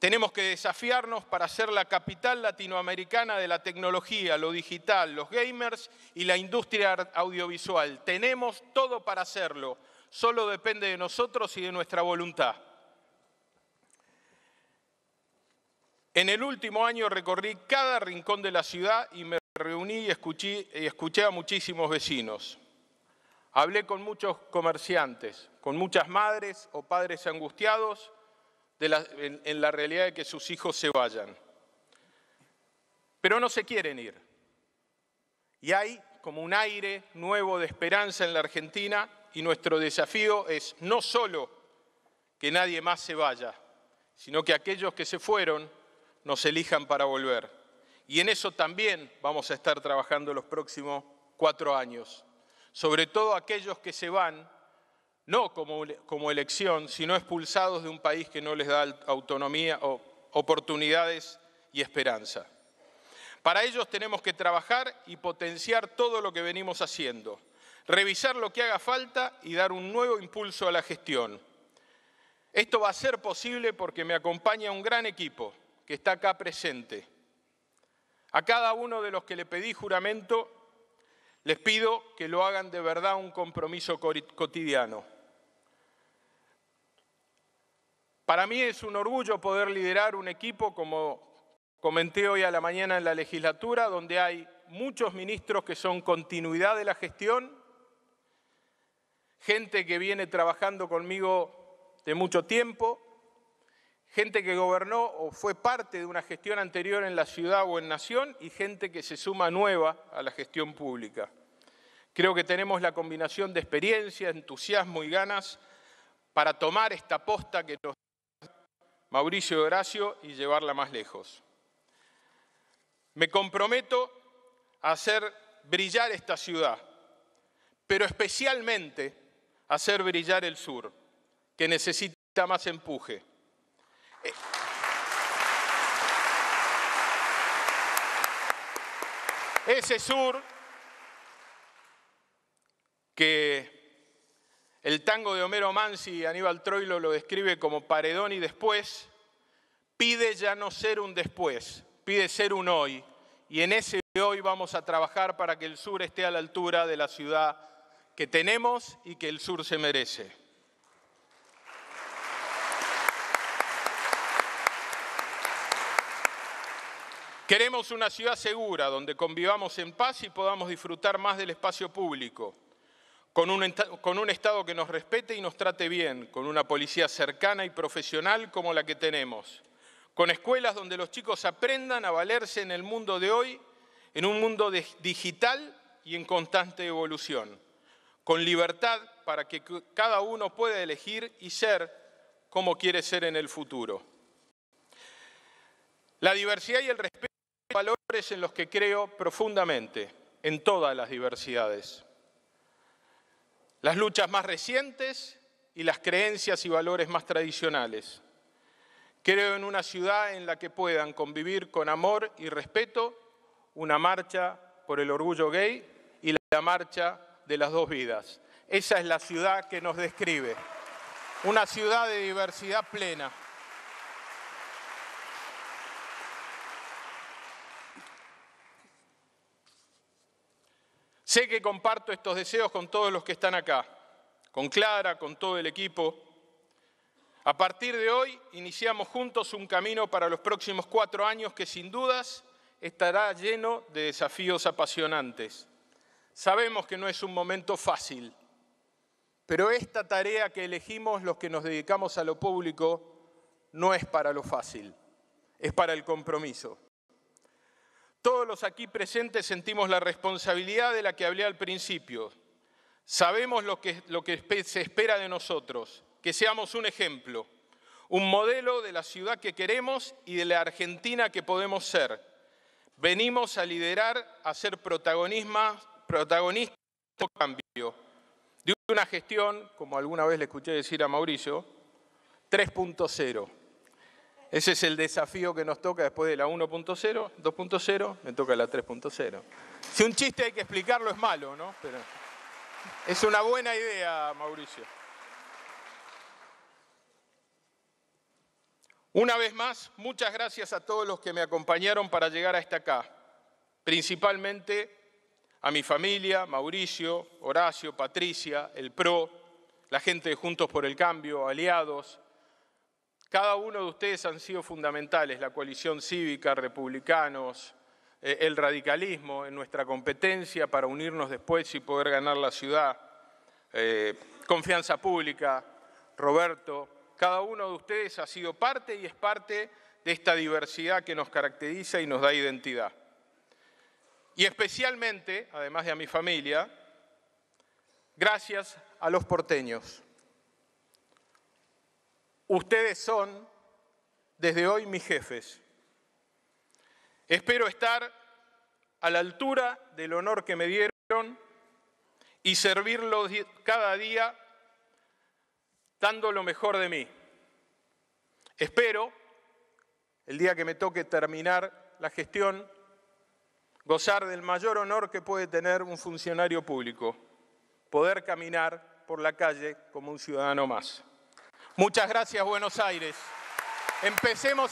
Tenemos que desafiarnos para ser la capital latinoamericana de la tecnología, lo digital, los gamers y la industria audiovisual. Tenemos todo para hacerlo. Solo depende de nosotros y de nuestra voluntad. En el último año recorrí cada rincón de la ciudad y me reuní y escuché, a muchísimos vecinos. Hablé con muchos comerciantes, con muchas madres o padres angustiados en, en la realidad de que sus hijos se vayan. Pero no se quieren ir. Y hay como un aire nuevo de esperanza en la Argentina y nuestro desafío es no solo que nadie más se vaya, sino que aquellos que se fueron nos elijan para volver. Y en eso también vamos a estar trabajando los próximos cuatro años, sobre todo aquellos que se van no como, elección, sino expulsados de un país que no les da autonomía o oportunidades y esperanza. Para ellos tenemos que trabajar y potenciar todo lo que venimos haciendo, revisar lo que haga falta y dar un nuevo impulso a la gestión. Esto va a ser posible porque me acompaña un gran equipo que está acá presente. A cada uno de los que le pedí juramento, les pido que lo hagan de verdad un compromiso cotidiano. Para mí es un orgullo poder liderar un equipo, como comenté hoy a la mañana en la legislatura, donde hay muchos ministros que son continuidad de la gestión, gente que viene trabajando conmigo de mucho tiempo, gente que gobernó o fue parte de una gestión anterior en la ciudad o en nación y gente que se suma nueva a la gestión pública. Creo que tenemos la combinación de experiencia, entusiasmo y ganas para tomar esta posta que nos Mauricio Horacio y llevarla más lejos. Me comprometo a hacer brillar esta ciudad, pero especialmente a hacer brillar el sur, que necesita más empuje. Ese sur que el tango de Homero Mansi, Aníbal Troilo lo describe como paredón y después, pide ya no ser un después, pide ser un hoy. Y en ese hoy vamos a trabajar para que el sur esté a la altura de la ciudad que tenemos y que el sur se merece. Queremos una ciudad segura, donde convivamos en paz y podamos disfrutar más del espacio público con un, Estado que nos respete y nos trate bien, con una policía cercana y profesional como la que tenemos, con escuelas donde los chicos aprendan a valerse en el mundo de hoy, en un mundo digital y en constante evolución, con libertad para que cada uno pueda elegir y ser como quiere ser en el futuro. La diversidad y el respeto son valores en los que creo profundamente, en todas las diversidades las luchas más recientes y las creencias y valores más tradicionales. Creo en una ciudad en la que puedan convivir con amor y respeto una marcha por el orgullo gay y la marcha de las dos vidas. Esa es la ciudad que nos describe, una ciudad de diversidad plena. Sé que comparto estos deseos con todos los que están acá, con Clara, con todo el equipo. A partir de hoy iniciamos juntos un camino para los próximos cuatro años que sin dudas estará lleno de desafíos apasionantes. Sabemos que no es un momento fácil, pero esta tarea que elegimos los que nos dedicamos a lo público no es para lo fácil, es para el compromiso. Todos los aquí presentes sentimos la responsabilidad de la que hablé al principio. Sabemos lo que, se espera de nosotros, que seamos un ejemplo, un modelo de la ciudad que queremos y de la Argentina que podemos ser. Venimos a liderar, a ser protagonistas de cambio, de una gestión, como alguna vez le escuché decir a Mauricio, 3.0. Ese es el desafío que nos toca después de la 1.0, 2.0, me toca la 3.0. Si un chiste hay que explicarlo es malo, ¿no? Pero es una buena idea, Mauricio. Una vez más, muchas gracias a todos los que me acompañaron para llegar hasta acá, principalmente a mi familia, Mauricio, Horacio, Patricia, el PRO, la gente de Juntos por el Cambio, aliados, cada uno de ustedes han sido fundamentales, la coalición cívica, republicanos, eh, el radicalismo, en nuestra competencia para unirnos después y poder ganar la ciudad, eh, confianza pública, Roberto. Cada uno de ustedes ha sido parte y es parte de esta diversidad que nos caracteriza y nos da identidad. Y especialmente, además de a mi familia, gracias a los porteños Ustedes son desde hoy mis jefes. Espero estar a la altura del honor que me dieron y servirlos cada día dando lo mejor de mí. Espero, el día que me toque terminar la gestión, gozar del mayor honor que puede tener un funcionario público, poder caminar por la calle como un ciudadano más. Muchas gracias, Buenos Aires. Empecemos